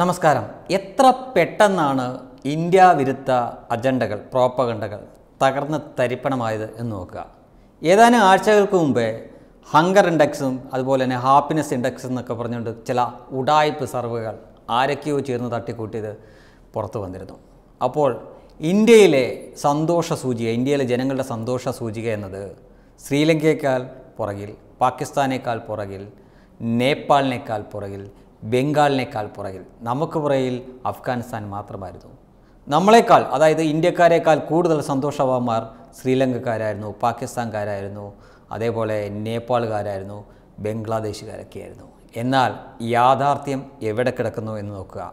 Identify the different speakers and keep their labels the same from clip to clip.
Speaker 1: നമസ്കാരം എത്ര പെട്ടെന്നാണ് ഇന്ത്യ വിരുദ്ധ അജണ്ടകൾ പ്രോപ്പകണ്ടകൾ തകർന്ന് തരിപ്പണമായത് എന്ന് നോക്കുക ഏതാനും ആഴ്ചകൾക്ക് മുമ്പേ ഹങ്കർ ഇൻഡെക്സും അതുപോലെ തന്നെ ഹാപ്പിനെസ് ഇൻഡെക്സ് എന്നൊക്കെ പറഞ്ഞുകൊണ്ട് ചില ഉടായ്പ് സർവുകൾ ആരൊക്കെയോ ചേർന്ന് തട്ടിക്കൂട്ടിയത് പുറത്തു വന്നിരുന്നു അപ്പോൾ ഇന്ത്യയിലെ സന്തോഷ സൂചിക ഇന്ത്യയിലെ ജനങ്ങളുടെ സന്തോഷ സൂചിക എന്നത് ശ്രീലങ്കയേക്കാൾ പുറകിൽ പാകിസ്ഥാനേക്കാൾ പുറകിൽ നേപ്പാളിനേക്കാൾ പുറകിൽ ബംഗാളിനേക്കാൾ പുറകിൽ നമുക്ക് പുറകിൽ അഫ്ഗാനിസ്ഥാൻ മാത്രമായിരുന്നു നമ്മളെക്കാൾ അതായത് ഇന്ത്യക്കാരേക്കാൾ കൂടുതൽ സന്തോഷവാന്മാർ ശ്രീലങ്കക്കാരായിരുന്നു പാകിസ്ഥാൻകാരായിരുന്നു അതേപോലെ നേപ്പാളുകാരായിരുന്നു ബംഗ്ലാദേശുകാരൊക്കെയായിരുന്നു എന്നാൽ യാഥാർത്ഥ്യം എവിടെ കിടക്കുന്നു എന്ന് നോക്കുക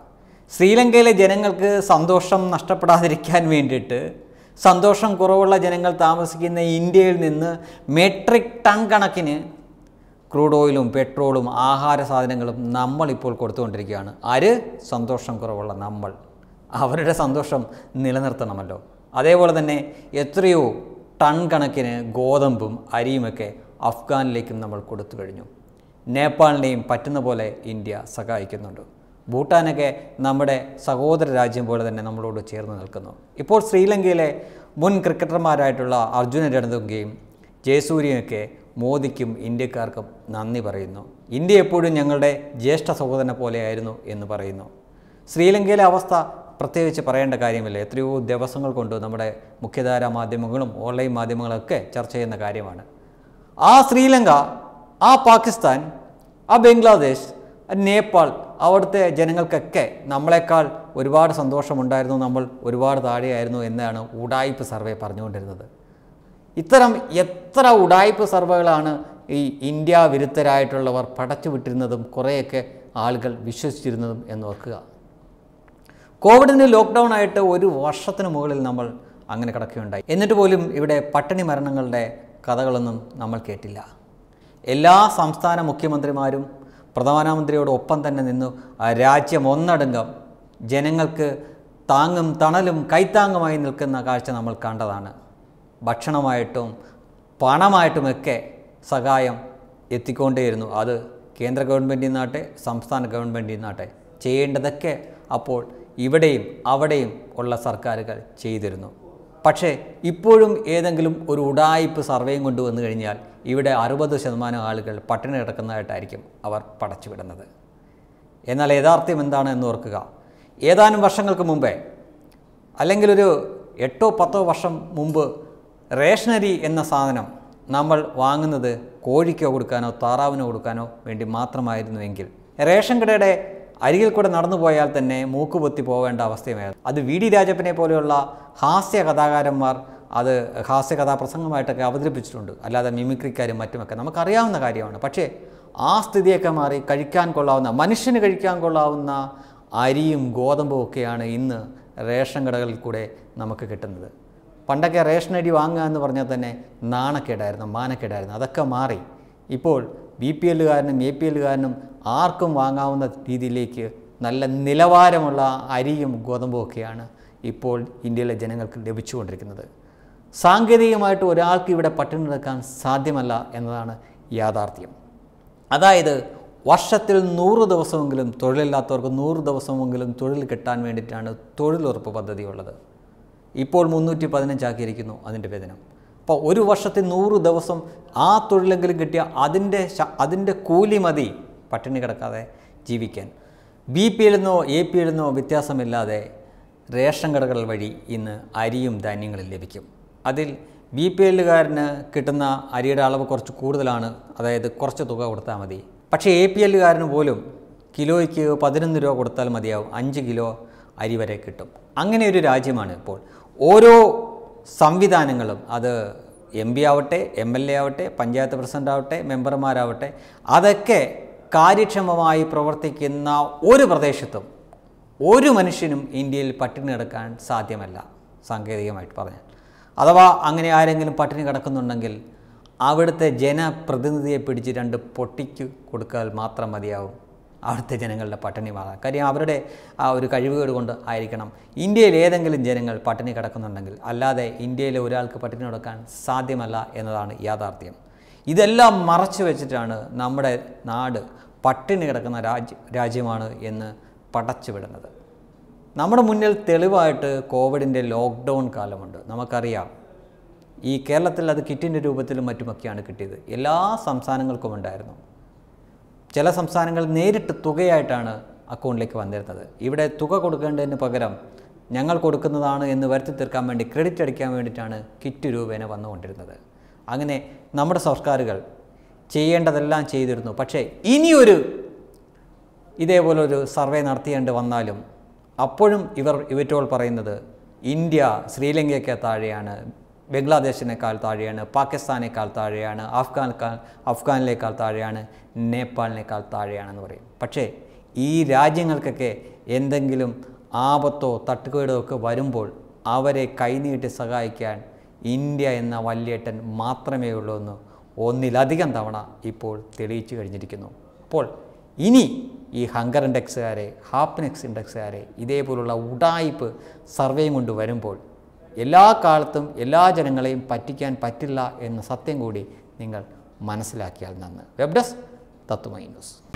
Speaker 1: ശ്രീലങ്കയിലെ ജനങ്ങൾക്ക് സന്തോഷം നഷ്ടപ്പെടാതിരിക്കാൻ വേണ്ടിയിട്ട് സന്തോഷം കുറവുള്ള ജനങ്ങൾ താമസിക്കുന്ന ഇന്ത്യയിൽ നിന്ന് മെട്രിക് ടൺ കണക്കിന് ക്രൂഡ് ഓയിലും പെട്രോളും ആഹാര സാധനങ്ങളും നമ്മളിപ്പോൾ കൊടുത്തുകൊണ്ടിരിക്കുകയാണ് ആര് സന്തോഷം കുറവുള്ള നമ്മൾ അവരുടെ സന്തോഷം നിലനിർത്തണമല്ലോ അതേപോലെ തന്നെ എത്രയോ ടൺ കണക്കിന് ഗോതമ്പും അരിയുമൊക്കെ അഫ്ഗാനിലേക്കും നമ്മൾ കൊടുത്തു കഴിഞ്ഞു നേപ്പാളിനെയും പറ്റുന്ന പോലെ ഇന്ത്യ സഹായിക്കുന്നുണ്ട് ഭൂട്ടാനൊക്കെ നമ്മുടെ സഹോദര രാജ്യം പോലെ തന്നെ നമ്മളോട് ചേർന്ന് നിൽക്കുന്നു ഇപ്പോൾ ശ്രീലങ്കയിലെ മുൻ ക്രിക്കറ്റർമാരായിട്ടുള്ള അർജുന രണ്ടുങ്കയും ജയസൂര്യയൊക്കെ മോദിക്കും ഇന്ത്യക്കാർക്കും നന്ദി പറയുന്നു ഇന്ത്യ എപ്പോഴും ഞങ്ങളുടെ ജ്യേഷ്ഠ സഹോദരനെ പോലെയായിരുന്നു എന്ന് പറയുന്നു ശ്രീലങ്കയിലെ അവസ്ഥ പ്രത്യേകിച്ച് പറയേണ്ട കാര്യമില്ല എത്രയോ ദിവസങ്ങൾ കൊണ്ട് നമ്മുടെ മുഖ്യധാരാ മാധ്യമങ്ങളും ഓൺലൈൻ മാധ്യമങ്ങളൊക്കെ ചർച്ച ചെയ്യുന്ന കാര്യമാണ് ആ ശ്രീലങ്ക ആ പാകിസ്ഥാൻ ആ ബംഗ്ലാദേശ് നേപ്പാൾ അവിടുത്തെ ജനങ്ങൾക്കൊക്കെ നമ്മളെക്കാൾ ഒരുപാട് സന്തോഷമുണ്ടായിരുന്നു നമ്മൾ ഒരുപാട് താഴെയായിരുന്നു എന്നാണ് ഉടായ്പ് സർവേ പറഞ്ഞുകൊണ്ടിരുന്നത് ഇത്തരം എത്ര ഉടായ്പ സർവകളാണ് ഈ ഇന്ത്യ വിരുദ്ധരായിട്ടുള്ളവർ പടച്ചുവിട്ടിരുന്നതും കുറേയൊക്കെ ആളുകൾ വിശ്വസിച്ചിരുന്നതും എന്ന് ഓർക്കുക കോവിഡിന് ലോക്ക്ഡൗൺ ആയിട്ട് ഒരു വർഷത്തിന് മുകളിൽ നമ്മൾ അങ്ങനെ കിടക്കുകയുണ്ടായി എന്നിട്ട് പോലും ഇവിടെ പട്ടിണി മരണങ്ങളുടെ കഥകളൊന്നും നമ്മൾ കേട്ടില്ല എല്ലാ സംസ്ഥാന മുഖ്യമന്ത്രിമാരും പ്രധാനമന്ത്രിയോടൊപ്പം തന്നെ നിന്നു രാജ്യം ഒന്നടങ്കം ജനങ്ങൾക്ക് താങ്ങും തണലും കൈത്താങ്ങുമായി നിൽക്കുന്ന കാഴ്ച നമ്മൾ കണ്ടതാണ് ഭക്ഷണമായിട്ടും പണമായിട്ടുമൊക്കെ സഹായം എത്തിക്കൊണ്ടേയിരുന്നു അത് കേന്ദ്ര ഗവൺമെൻറ്റിൽ നിന്നാട്ടെ സംസ്ഥാന ഗവൺമെൻറ്റിൽ നിന്നാട്ടെ ചെയ്യേണ്ടതൊക്കെ അപ്പോൾ ഇവിടെയും അവിടെയും ഉള്ള സർക്കാരുകൾ ചെയ്തിരുന്നു പക്ഷേ ഇപ്പോഴും ഏതെങ്കിലും ഒരു ഉടായ്പ് സർവേയും കൊണ്ടുവന്നു കഴിഞ്ഞാൽ ഇവിടെ അറുപത് ശതമാനം ആളുകൾ പട്ടിണി കിടക്കുന്നതായിട്ടായിരിക്കും അവർ പടച്ചുവിടുന്നത് എന്നാൽ യഥാർത്ഥ്യം എന്താണ് എന്ന് ഓർക്കുക ഏതാനും വർഷങ്ങൾക്ക് മുമ്പേ അല്ലെങ്കിൽ ഒരു എട്ടോ പത്തോ വർഷം മുമ്പ് റേഷനരി എന്ന സാധനം നമ്മൾ വാങ്ങുന്നത് കോഴിക്കോ കൊടുക്കാനോ താറാവിനോ കൊടുക്കാനോ വേണ്ടി മാത്രമായിരുന്നുവെങ്കിൽ റേഷൻ കടയുടെ അരികിൽ കൂടെ നടന്നു പോയാൽ തന്നെ മൂക്കുപൊത്തി പോകേണ്ട അവസ്ഥയുമായിരുന്നു അത് വി ഡി രാജപ്പനെ പോലെയുള്ള ഹാസ്യ കഥാകാരന്മാർ അത് ഹാസ്യ കഥാപ്രസംഗമായിട്ടൊക്കെ അവതരിപ്പിച്ചിട്ടുണ്ട് അല്ലാതെ മിമിക്രിക്കാരും മറ്റുമൊക്കെ നമുക്കറിയാവുന്ന കാര്യമാണ് പക്ഷേ ആ സ്ഥിതിയൊക്കെ മാറി കഴിക്കാൻ കൊള്ളാവുന്ന മനുഷ്യന് കഴിക്കാൻ കൊള്ളാവുന്ന അരിയും ഗോതമ്പും ഒക്കെയാണ് ഇന്ന് റേഷൻ കടകളിൽ കൂടെ നമുക്ക് കിട്ടുന്നത് പണ്ടൊക്കെ റേഷൻ അടി വാങ്ങുക എന്ന് പറഞ്ഞാൽ തന്നെ നാണക്കേടായിരുന്നു മാനക്കേടായിരുന്നു അതൊക്കെ മാറി ഇപ്പോൾ ബി പി എല്ലുകാരനും എ പി എല്ലുകാരനും ആർക്കും വാങ്ങാവുന്ന രീതിയിലേക്ക് നല്ല നിലവാരമുള്ള അരിയും ഗോതമ്പും ഒക്കെയാണ് ഇപ്പോൾ ഇന്ത്യയിലെ ജനങ്ങൾക്ക് ലഭിച്ചുകൊണ്ടിരിക്കുന്നത് സാങ്കേതികമായിട്ട് ഒരാൾക്ക് ഇവിടെ പട്ടിണി നിൽക്കാൻ സാധ്യമല്ല എന്നതാണ് യാഥാർത്ഥ്യം അതായത് വർഷത്തിൽ നൂറ് ദിവസമെങ്കിലും തൊഴിലില്ലാത്തവർക്ക് നൂറ് ദിവസമെങ്കിലും തൊഴിൽ കിട്ടാൻ വേണ്ടിയിട്ടാണ് തൊഴിലുറപ്പ് പദ്ധതി ഉള്ളത് ഇപ്പോൾ മുന്നൂറ്റി പതിനഞ്ചാക്കിയിരിക്കുന്നു അതിൻ്റെ വേതനം അപ്പോൾ ഒരു വർഷത്തെ നൂറ് ദിവസം ആ തൊഴിലെങ്കിലും കിട്ടിയ അതിൻ്റെ അതിൻ്റെ കൂലി മതി പട്ടിണി കിടക്കാതെ ജീവിക്കാൻ ബി പി എഴുന്നോ എ പി എഴുന്നോ വ്യത്യാസമില്ലാതെ റേഷൻ കടകൾ വഴി ഇന്ന് അരിയും ധാന്യങ്ങളും ലഭിക്കും അതിൽ ബി പി എല്ലുകാരന് കിട്ടുന്ന അരിയുടെ അളവ് കുറച്ച് കൂടുതലാണ് അതായത് കുറച്ച് തുക കൊടുത്താൽ മതി പക്ഷേ എ പി എല്ലുകാരന് പോലും കിലോയ്ക്ക് പതിനൊന്ന് രൂപ കൊടുത്താൽ മതിയാവും അഞ്ച് കിലോ അരി വരെ കിട്ടും അങ്ങനെ ഒരു രാജ്യമാണ് ഇപ്പോൾ ഓരോ സംവിധാനങ്ങളും അത് എം പി ആവട്ടെ എം എൽ എ ആവട്ടെ പഞ്ചായത്ത് പ്രസിഡന്റ് ആവട്ടെ മെമ്പർമാരാവട്ടെ അതൊക്കെ കാര്യക്ഷമമായി പ്രവർത്തിക്കുന്ന ഒരു പ്രദേശത്തും ഒരു മനുഷ്യനും ഇന്ത്യയിൽ പട്ടിണി കിടക്കാൻ സാധ്യമല്ല സാങ്കേതികമായിട്ട് പറഞ്ഞാൽ അഥവാ അങ്ങനെ ആരെങ്കിലും പട്ടിണി കിടക്കുന്നുണ്ടെങ്കിൽ അവിടുത്തെ ജനപ്രതിനിധിയെ പിടിച്ച് രണ്ട് പൊട്ടിക്ക് കൊടുക്കാൻ മാത്രം മതിയാവും അവിടുത്തെ ജനങ്ങളുടെ പട്ടിണി മാറാം കാര്യം അവരുടെ ആ ഒരു കഴിവുകേട് കൊണ്ട് ആയിരിക്കണം ഇന്ത്യയിൽ ഏതെങ്കിലും ജനങ്ങൾ പട്ടിണി കിടക്കുന്നുണ്ടെങ്കിൽ അല്ലാതെ ഇന്ത്യയിലെ ഒരാൾക്ക് പട്ടിണി കിടക്കാൻ സാധ്യമല്ല എന്നതാണ് യാഥാർത്ഥ്യം ഇതെല്ലാം മറച്ചു വെച്ചിട്ടാണ് നമ്മുടെ നാട് പട്ടിണി കിടക്കുന്ന രാജ്യ രാജ്യമാണ് എന്ന് പടച്ചുവിടുന്നത് നമ്മുടെ മുന്നിൽ തെളിവായിട്ട് കോവിഡിൻ്റെ ലോക്ക്ഡൗൺ കാലമുണ്ട് നമുക്കറിയാം ഈ കേരളത്തിൽ അത് കിറ്റിൻ്റെ രൂപത്തിലും മറ്റുമൊക്കെയാണ് കിട്ടിയത് എല്ലാ സംസ്ഥാനങ്ങൾക്കും ഉണ്ടായിരുന്നു ചില സംസ്ഥാനങ്ങൾ നേരിട്ട് തുകയായിട്ടാണ് അക്കൗണ്ടിലേക്ക് വന്നിരുന്നത് ഇവിടെ തുക കൊടുക്കേണ്ടതിന് പകരം ഞങ്ങൾ കൊടുക്കുന്നതാണ് എന്ന് വരുത്തി തീർക്കാൻ വേണ്ടി ക്രെഡിറ്റ് അടിക്കാൻ വേണ്ടിയിട്ടാണ് കിറ്റ് രൂപേണ വന്നുകൊണ്ടിരുന്നത് അങ്ങനെ നമ്മുടെ സർക്കാരുകൾ ചെയ്യേണ്ടതെല്ലാം ചെയ്തിരുന്നു പക്ഷേ ഇനിയൊരു ഇതേപോലൊരു സർവേ നടത്തിയേണ്ടി വന്നാലും അപ്പോഴും ഇവർ ഇവറ്റോൾ പറയുന്നത് ഇന്ത്യ ശ്രീലങ്കയ്ക്ക് താഴെയാണ് ബംഗ്ലാദേശിനേക്കാൾ താഴെയാണ് പാകിസ്ഥാനേക്കാൾ താഴെയാണ് അഫ്ഗാനേക്കാൾ അഫ്ഗാനിലേക്കാൾ താഴെയാണ് നേപ്പാളിനേക്കാൾ താഴെയാണെന്ന് പറയും പക്ഷേ ഈ രാജ്യങ്ങൾക്കൊക്കെ എന്തെങ്കിലും ആപത്തോ തട്ടുകേടോ ഒക്കെ വരുമ്പോൾ അവരെ കൈനീട്ടി സഹായിക്കാൻ ഇന്ത്യ എന്ന വല്യേട്ടൻ മാത്രമേ ഉള്ളൂ എന്ന് ഒന്നിലധികം തവണ ഇപ്പോൾ തെളിയിച്ചു കഴിഞ്ഞിരിക്കുന്നു അപ്പോൾ ഇനി ഈ ഹങ്കർ ഇൻഡെക്സുകാരെ ഹാപ്പിനെക്സ് ഇൻഡെക്സുകാരെ ഇതേപോലുള്ള ഉടായ്പ് സർവേയും കൊണ്ട് വരുമ്പോൾ എല്ലാ കാലത്തും എല്ലാ ജനങ്ങളെയും പറ്റിക്കാൻ പറ്റില്ല എന്ന സത്യം കൂടി നിങ്ങൾ മനസ്സിലാക്കിയാൽ നന്ന് വെബ് ഡെസ്ക് തത്വമൈ ന്യൂസ്